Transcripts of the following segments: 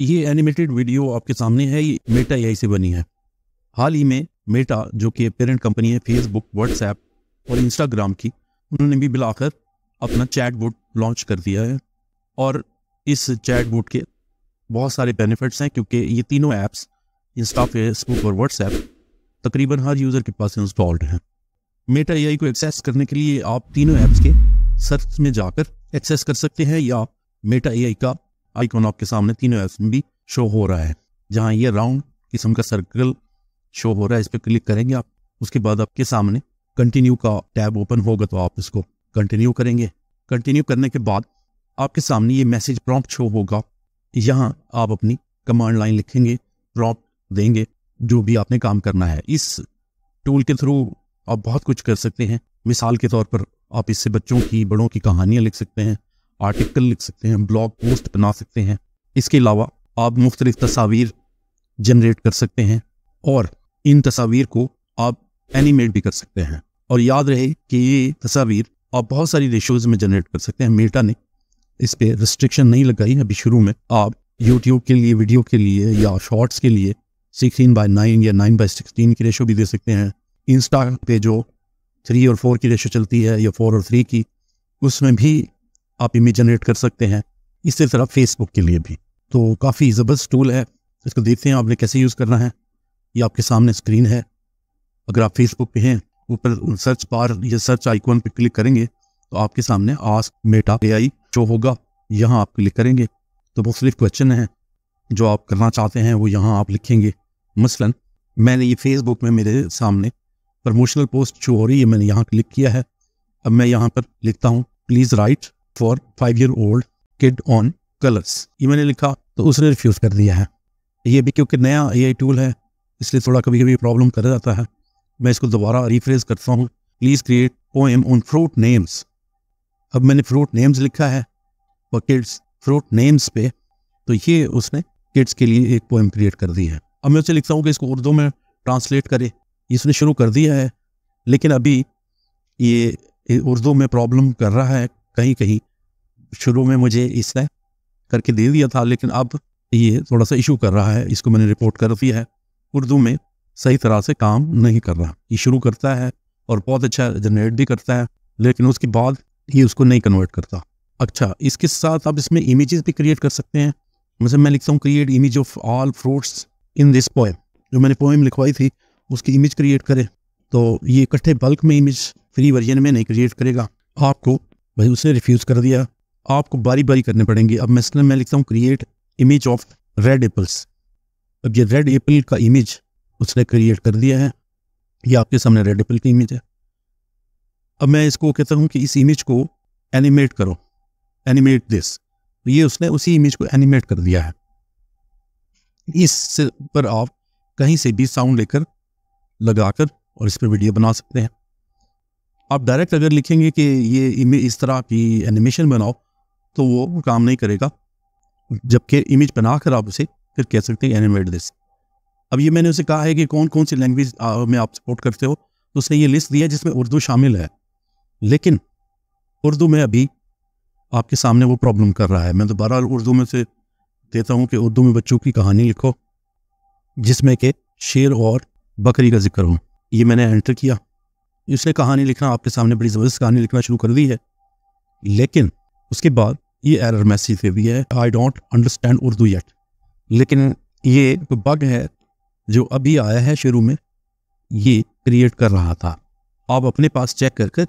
ये animated video आपके सामने है ये मेटा यही से बनी है हाल ही में मेटा जो कि पेरेंट कंपनी है फेसबुक व्हाट्सएप और इंस्टाग्राम की उन्होंने भी बिलाकर अपना चैट बोट लॉन्च कर दिया है और इस चैट बोट के बहुत सारे बेनिफिट्स हैं क्योंकि ये तीनों ऐप्स इंस्टा फेसबुक और व्हाट्सएप तकरीबन हर यूज़र के पास इंस्टॉल्ड हैं मेटा एआई को एक्सेस करने के लिए आप तीनों ऐप्स के सर्च में जाकर एक्सेस कर सकते हैं या मेटा ए का आइकॉन आपके सामने तीनों एप्स में भी शो हो रहा है जहाँ ये राउंड किस्म का सर्कल शो हो रहा है इस पर क्लिक करेंगे आप उसके बाद आपके सामने कंटिन्यू का टैब ओपन होगा तो आप इसको कंटिन्यू करेंगे कंटिन्यू करने के बाद आपके सामने ये मैसेज प्रॉम्प्ट शो होगा यहाँ आप अपनी कमांड लाइन लिखेंगे प्रॉम्प्ट देंगे जो भी आपने काम करना है इस टूल के थ्रू आप बहुत कुछ कर सकते हैं मिसाल के तौर पर आप इससे बच्चों की बड़ों की कहानियाँ लिख सकते हैं आर्टिकल लिख सकते हैं ब्लॉग पोस्ट बना सकते हैं इसके अलावा आप मुख्तलिफ तस्वीर जनरेट कर सकते हैं और इन तस्वीर को आप एनिमेट भी कर सकते हैं और याद रहे कि ये तस्वीर आप बहुत सारी रेशोज़ में जनरेट कर सकते हैं मेटा ने इस पर रिस्ट्रिक्शन नहीं लगाई अभी शुरू में आप यूट्यूब के लिए वीडियो के लिए या शॉर्ट्स के लिए सिक्सटीन बाई नाइन या नाइन बाई सिक्सटीन की रेशो भी दे सकते हैं इंस्टा पे जो थ्री और फोर की रेशो चलती है या फोर और थ्री की उसमें भी आप इमेज जनरेट कर सकते हैं इसी तरह फेसबुक के लिए भी तो काफ़ी ज़बरदस्त टूल है इसको देखते हैं आपने कैसे यूज़ करना है ये आपके सामने स्क्रीन है अगर आप फेसबुक पे हैं ऊपर सर्च बार या सर्च आइकॉन पे क्लिक करेंगे तो आपके सामने आस्क मेटा ए आई जो होगा यहाँ आप क्लिक करेंगे तो मुख्तलिफ क्वेश्चन हैं जो आप करना चाहते हैं वो यहाँ आप लिखेंगे मसलन मैंने ये फेसबुक में मेरे सामने प्रमोशनल पोस्ट जो हो रही है मैंने यहाँ क्लिक किया है अब मैं यहाँ पर लिखता हूँ please write for five year old kid on colours ये मैंने लिखा तो उसने रिफ्यूज़ कर दिया है ये भी क्योंकि नया ए टूल है इसलिए थोड़ा कभी कभी प्रॉब्लम कर जाता है मैं इसको दोबारा रिफ्रेज करता हूँ please create poem on fruit names अब मैंने फ्रूट नेम्स लिखा है और किड्स फ्रूट नेम्स पे तो ये उसने किड्स के लिए एक पोएम क्रिएट कर दी है अब मैं उसे लिखता हूँ कि इसको उर्दू में ट्रांसलेट करे इसने शुरू कर दिया है लेकिन अभी ये उर्दू में प्रॉब्लम कर रहा है कहीं कहीं शुरू में मुझे इसने करके दे दिया था लेकिन अब ये थोड़ा सा इशू कर रहा है इसको मैंने रिपोर्ट कर दिया है उर्दू में सही तरह से काम नहीं कर रहा ये शुरू करता है और बहुत अच्छा जनरेट भी करता है लेकिन उसके बाद ये उसको नहीं कन्वर्ट करता अच्छा इसके साथ आप इसमें इमेजेस भी क्रिएट कर सकते हैं मतलब मैं लिखता हूँ create image of all fruits in this poem जो मैंने पोएम लिखवाई थी उसकी इमेज क्रिएट करें तो ये इकट्ठे बल्क में इमेज फ्री वर्जन में नहीं क्रिएट करेगा आपको भाई उसने रिफ्यूज़ कर दिया आपको बारी बारी करने पड़ेंगे अब मैं इसलिए मैं लिखता हूँ create image of red apples अब ये रेड एप्पल का इमेज उसने क्रिएट कर दिया है ये आपके सामने रेड एप्पल की इमेज है अब मैं इसको कहता हूँ कि इस इमेज को एनिमेट करो एनिमेट दिस तो ये उसने उसी इमेज को एनिमेट कर दिया है इस पर आप कहीं से भी साउंड लेकर लगाकर और इस पर वीडियो बना सकते हैं आप डायरेक्ट अगर लिखेंगे कि ये इमेज इस तरह की एनिमेशन बनाओ तो वो काम नहीं करेगा जबकि इमेज बना कर आप उसे फिर कह सकते हैं एनिमेट दिस अब ये मैंने उसे कहा है कि कौन कौन सी लैंग्वेज में आप सपोर्ट करते हो तो उसने ये लिस्ट दिया जिसमें उर्दू शामिल है लेकिन उर्दू में अभी आपके सामने वो प्रॉब्लम कर रहा है मैं दोबारा उर्दू में से देता हूँ कि उर्दू में बच्चों की कहानी लिखो जिसमें कि शेर और बकरी का जिक्र हो ये मैंने एंटर किया इसने कहानी लिखना आपके सामने बड़ी ज़बरदस्त कहानी लिखना शुरू कर दी है लेकिन उसके बाद ये एरर मैसेज से भी है I don't understand Urdu yet लेकिन ये तो बग है जो अभी आया है शुरू में ये क्रिएट कर रहा था आप अपने पास चेक कर कर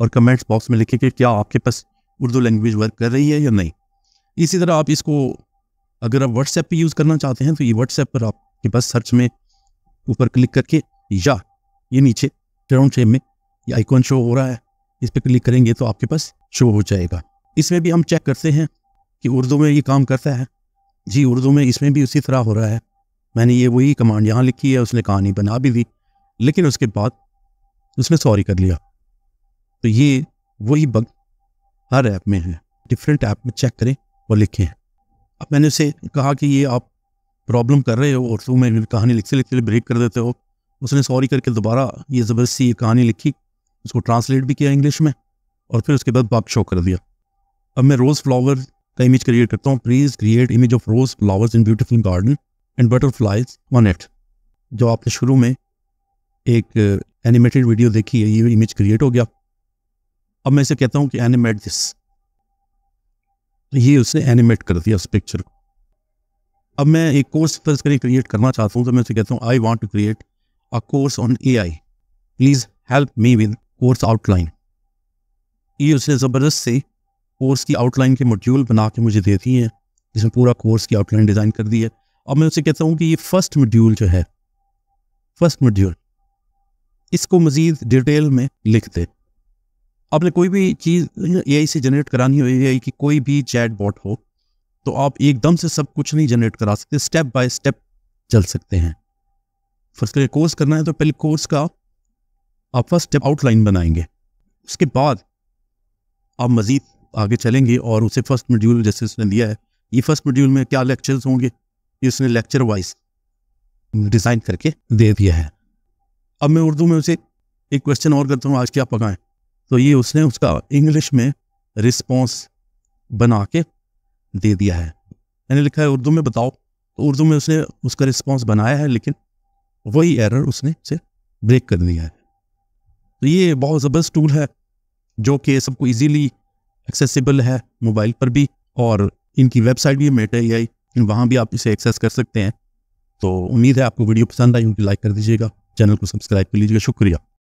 और कमेंट्स बॉक्स में लिखें कि क्या आपके पास उर्दू लैंग्वेज वर्क कर रही है या नहीं इसी तरह आप इसको अगर आप व्हाट्सएप पे यूज़ करना चाहते हैं तो ये व्हाट्सएप पर आपके पास सर्च में ऊपर क्लिक करके या ये नीचे राउंड शेप में ये आइकॉन शो हो रहा है इस पर क्लिक करेंगे तो आपके पास शो हो जाएगा इसमें भी हम चेक करते हैं कि उर्दू में ये काम करता है जी उर्दू में इसमें भी उसी तरह हो रहा है मैंने ये वही कमांड यहाँ लिखी है उसने कहानी बना भी दी लेकिन उसके बाद उसने सॉरी कर लिया तो ये वही बग हर ऐप में है डिफरेंट ऐप में चेक करें और लिखें अब मैंने उसे कहा कि ये आप प्रॉब्लम कर रहे हो और में मेरी कहानी लिखते लिखते ब्रेक कर देते हो उसने सॉरी करके दोबारा ये ज़बरदस्ती ये कहानी लिखी उसको ट्रांसलेट भी किया इंग्लिश में और फिर उसके बाद बाग शो कर दिया अब मैं रोज़ फ्लावर का इमेज क्रिएट करता हूँ please create image of rose flowers in beautiful garden and butterflies on at जो आपने शुरू में एक एनिमेटेड uh, वीडियो देखी है ये इमेज क्रिएट हो गया अब मैं इसे कहता हूँ कि एनिमेट दिस तो ये उसने एनिमेट कर दिया उस पिक्चर को अब मैं एक कोर्स फर्ज करके क्रिएट करना चाहता हूँ तो मैं उसे कहता हूँ I want to create a course on A I please help me with course outline ये उसने ज़बरदस्त से कोर्स की आउटलाइन के मॉड्यूल बना के मुझे देती हैं जिसमें पूरा कोर्स की आउटलाइन डिज़ाइन कर दी है अब मैं उसे कहता हूँ कि ये फ़र्स्ट मॉड्यूल जो है फर्स्ट मॉड्यूल इसको मज़ीद डिटेल में लिख दे आपने कोई भी चीज़ ए से जनरेट करानी हो ए की कोई भी चैट बॉट हो तो आप एकदम से सब कुछ नहीं जनरेट करा सकते स्टेप बाय स्टेप चल सकते हैं फर्स्ट करिए कोर्स करना है तो पहले कोर्स का आप फर्स्ट स्टेप आउटलाइन बनाएंगे उसके बाद आप मज़ीद आगे चलेंगे और उसे फर्स्ट मॉड्यूल जैसे उसने दिया है ये फर्स्ट मॉड्यूल में क्या लेक्चर्स होंगे ये उसने लेक्चर वाइज डिज़ाइन करके दे दिया है अब मैं उर्दू में उसे एक क्वेश्चन और करता हूँ आज क्या पकाएं तो ये उसने उसका इंग्लिश में रिस्पॉन्स बना के दे दिया है मैंने लिखा है उर्दू में बताओ तो उर्दू में उसने उसका रिस्पॉन्स बनाया है लेकिन वही एरर उसने उसे ब्रेक कर दिया है तो ये बहुत ज़बरदस्त टूल है जो कि सबको इजीली एक्सेसिबल है मोबाइल पर भी और इनकी वेबसाइट भी मेटा आई वहाँ भी आप इसे एक्सेस कर सकते हैं तो उम्मीद है आपको वीडियो पसंद आई उनकी लाइक कर दीजिएगा चैनल को सब्सक्राइब कर लीजिएगा शुक्रिया